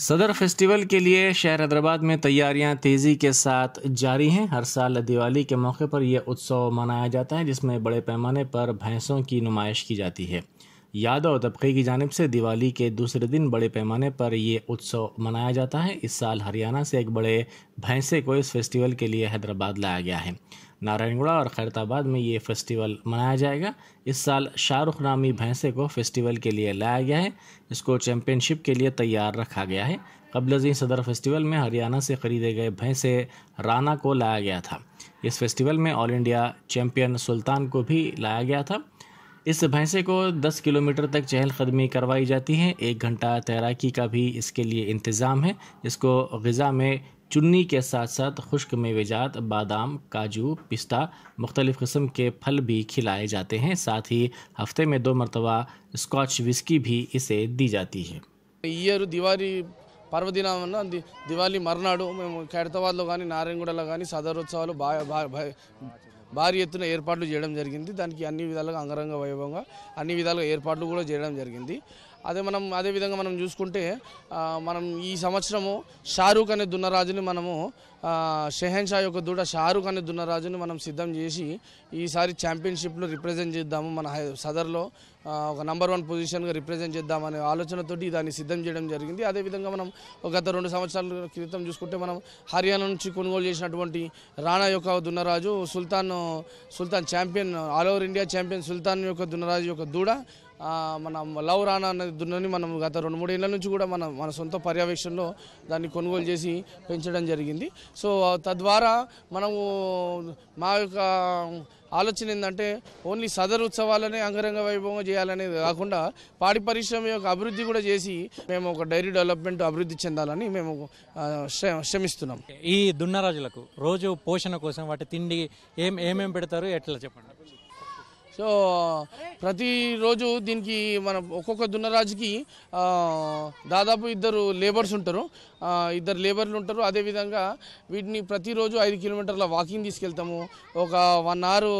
सदर फेस्टिवल के लिए शहर हैदराबाद में तैयारियां तेज़ी के साथ जारी हैं हर साल दिवाली के मौके पर यह उत्सव मनाया जाता है जिसमें बड़े पैमाने पर भैंसों की नुमाइश की जाती है यादव तबके की जानब से दिवाली के दूसरे दिन बड़े पैमाने पर ये उत्सव मनाया जाता है इस साल हरियाणा से एक बड़े भैंसे को इस फेस्टिवल के लिए हैदराबाद लाया गया है नारायणगुड़ा और खैरताबाद में ये फेस्टिवल मनाया जाएगा इस साल शाहरुख नामी भैंसे को फेस्टिवल के लिए लाया गया है इसको चैम्पियनशिप के लिए तैयार रखा गया है कबल सदर फेस्टिवल में हरियाणा से खरीदे गए भैंसे राना को लाया गया था इस फेस्टिवल में ऑल इंडिया चैम्पियन सुल्तान को भी लाया गया था इस भैंसे को 10 किलोमीटर तक चहल कदमी करवाई जाती है एक घंटा तैराकी का भी इसके लिए इंतज़ाम है इसको गज़ा में चुन्नी के साथ साथ खुश्क मेवेजात बादाम काजू पिस्ता मुख्तलिफ़ किस्म के फल भी खिलाए जाते हैं साथ ही हफ्ते में दो मरतबा स्कॉच विस्की भी इसे दी जाती है ये दिवाली पर्व दिन दिवाली మేము ఖైరతాబాద్లో కానీ నారాయణగూడలో కానీ సదరోత్సవాలు బాగా భారీ ఎత్తున ఏర్పాట్లు చేయడం జరిగింది దానికి అన్ని విధాలుగా అంగరంగ వైభవంగా అన్ని విధాలుగా ఏర్పాట్లు కూడా చేయడం జరిగింది అదే మనం అదేవిధంగా మనం చూసుకుంటే మనం ఈ సంవత్సరము షారూఖ్ అనే దున్నరాజుని మనము షెహెన్షా యొక్క దూడ షారూఖ్ అనే దున్నరాజుని మనం సిద్ధం చేసి ఈసారి ఛాంపియన్షిప్లో రిప్రజెంట్ చేద్దాము మన సదర్లో ఒక నంబర్ వన్ పొజిషన్గా రిప్రజెంట్ చేద్దామనే ఆలోచనతోటి దాన్ని సిద్ధం చేయడం జరిగింది అదేవిధంగా మనం గత రెండు సంవత్సరాల క్రితం చూసుకుంటే మనం హర్యానా నుంచి కొనుగోలు చేసినటువంటి రాణా యొక్క దున్నరాజు Sultan Sultan champion all over India champion Sultan యొక్క దున్నరాజు యొక్క దూడ మన లవ్ రానా అనేది దున్నని మనం గత రెండు మూడు ఏళ్ళ నుంచి కూడా మనం మన సొంత పర్యవేక్షణలో దాన్ని కొనుగోలు చేసి పెంచడం జరిగింది సో తద్వారా మనము మా యొక్క ఆలోచన ఏంటంటే ఓన్లీ సదరు ఉత్సవాలనే అంగరంగ వైభవంగా చేయాలనేది కాకుండా పాడి పరిశ్రమ యొక్క అభివృద్ధి కూడా చేసి మేము ఒక డైరీ డెవలప్మెంట్ అభివృద్ధి చెందాలని మేము శ్రమిస్తున్నాం ఈ దున్నరాజులకు రోజు పోషణ కోసం వాటి తిండి ఏం ఏమేమి పెడతారు ఎట్లా చెప్పండి సో ప్రతిరోజు దీనికి మన ఒక్కొక్క దున్నరాజుకి దాదాపు ఇద్దరు లేబర్స్ ఉంటారు ఇద్దరు లేబర్లు ఉంటారు అదేవిధంగా వీటిని ప్రతిరోజు ఐదు కిలోమీటర్ల వాకింగ్ తీసుకెళ్తాము ఒక వన్ అవర్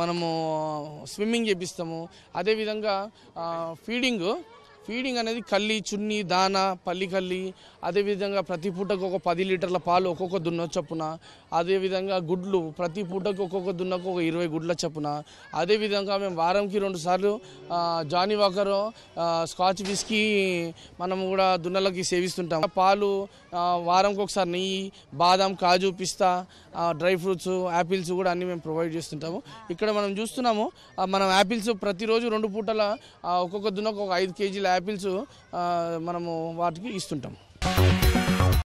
మనము స్విమ్మింగ్ చేపిస్తాము అదేవిధంగా ఫీడింగ్ ఫీడింగ్ అనేది కల్లి చున్ని దాన పల్లికల్లి అదేవిధంగా ప్రతి పూటకు ఒక పది లీటర్ల పాలు ఒక్కొక్క దున్న చొప్పున అదేవిధంగా గుడ్లు ప్రతి పూటకు ఒక్కొక్క దున్నకు ఒక ఇరవై గుడ్ల చొప్పున అదేవిధంగా మేము వారంకి రెండు సార్లు జానీ వాకర్ స్కాచ్ విస్కీ మనం కూడా దున్నలకి సేవిస్తుంటాం పాలు వారంకి ఒకసారి నెయ్యి బాదం కాజు పిస్తా డ్రై ఫ్రూట్స్ యాపిల్స్ కూడా అన్నీ మేము ప్రొవైడ్ చేస్తుంటాము ఇక్కడ మనం చూస్తున్నాము మనం యాపిల్స్ ప్రతిరోజు రెండు పూటల ఒక్కొక్క దున్నకు ఒక ఐదు కేజీల యాపిల్స్ మనము వాటికి ఇస్తుంటాం